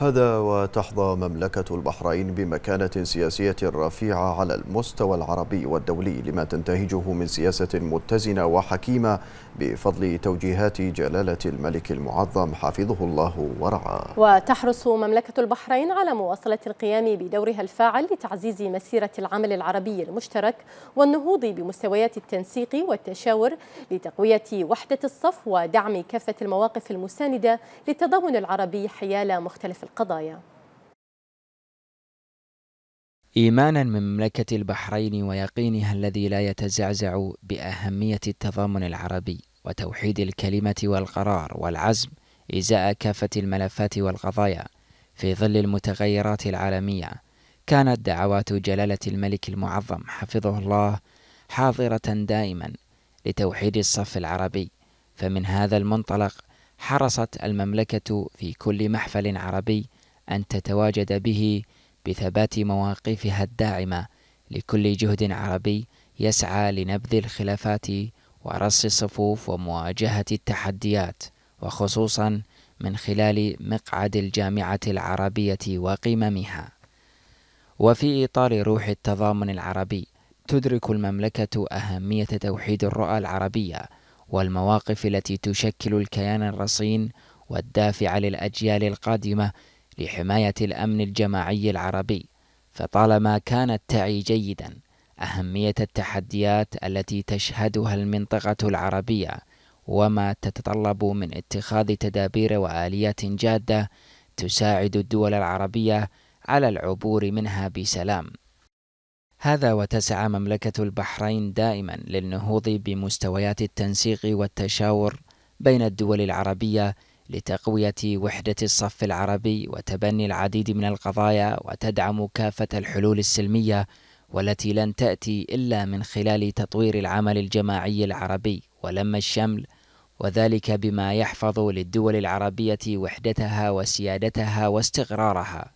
هذا وتحظى مملكة البحرين بمكانة سياسية رفيعة على المستوى العربي والدولي لما تنتهجه من سياسة متزنة وحكيمة بفضل توجيهات جلالة الملك المعظم حفظه الله ورعاه وتحرص مملكة البحرين على مواصلة القيام بدورها الفاعل لتعزيز مسيرة العمل العربي المشترك والنهوض بمستويات التنسيق والتشاور لتقوية وحدة الصف ودعم كافة المواقف المساندة للتضامن العربي حيال مختلف القضايا إيمانا من مملكة البحرين ويقينها الذي لا يتزعزع بأهمية التضامن العربي وتوحيد الكلمة والقرار والعزم إزاء كافة الملفات والقضايا في ظل المتغيرات العالمية كانت دعوات جلالة الملك المعظم حفظه الله حاضرة دائما لتوحيد الصف العربي فمن هذا المنطلق حرصت المملكة في كل محفل عربي أن تتواجد به بثبات مواقفها الداعمة لكل جهد عربي يسعى لنبذ الخلافات ورص الصفوف ومواجهة التحديات وخصوصا من خلال مقعد الجامعة العربية وقممها. وفي إطار روح التضامن العربي تدرك المملكة أهمية توحيد الرؤى العربية والمواقف التي تشكل الكيان الرصين والدافع للأجيال القادمة لحماية الأمن الجماعي العربي فطالما كانت تعي جيدا أهمية التحديات التي تشهدها المنطقة العربية وما تتطلب من اتخاذ تدابير وآليات جادة تساعد الدول العربية على العبور منها بسلام هذا وتسعى مملكة البحرين دائما للنهوض بمستويات التنسيق والتشاور بين الدول العربية لتقوية وحدة الصف العربي وتبني العديد من القضايا وتدعم كافة الحلول السلمية والتي لن تأتي إلا من خلال تطوير العمل الجماعي العربي ولم الشمل وذلك بما يحفظ للدول العربية وحدتها وسيادتها واستقرارها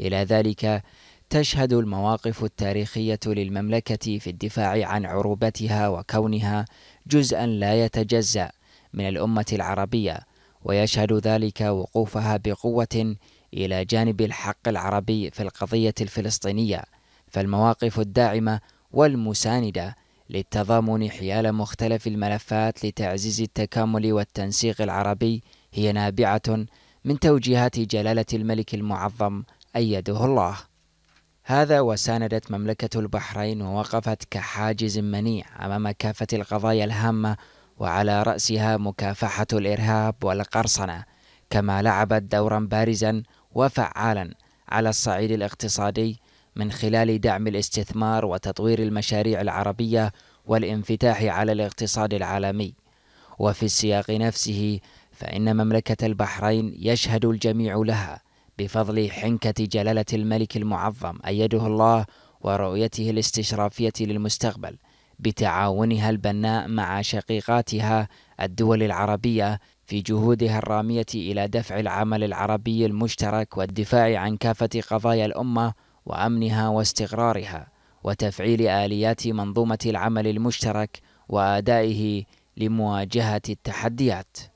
إلى ذلك تشهد المواقف التاريخية للمملكة في الدفاع عن عروبتها وكونها جزءا لا يتجزأ من الأمة العربية ويشهد ذلك وقوفها بقوة إلى جانب الحق العربي في القضية الفلسطينية فالمواقف الداعمة والمساندة للتضامن حيال مختلف الملفات لتعزيز التكامل والتنسيق العربي هي نابعة من توجيهات جلالة الملك المعظم أيده الله هذا وساندت مملكة البحرين ووقفت كحاجز منيع أمام كافة القضايا الهامة وعلى رأسها مكافحة الإرهاب والقرصنة كما لعبت دورا بارزا وفعالا على الصعيد الاقتصادي من خلال دعم الاستثمار وتطوير المشاريع العربية والانفتاح على الاقتصاد العالمي وفي السياق نفسه فإن مملكة البحرين يشهد الجميع لها بفضل حنكة جلالة الملك المعظم أيده الله ورؤيته الاستشرافية للمستقبل بتعاونها البناء مع شقيقاتها الدول العربية في جهودها الرامية إلى دفع العمل العربي المشترك والدفاع عن كافة قضايا الأمة وأمنها واستقرارها وتفعيل آليات منظومة العمل المشترك وأدائه لمواجهة التحديات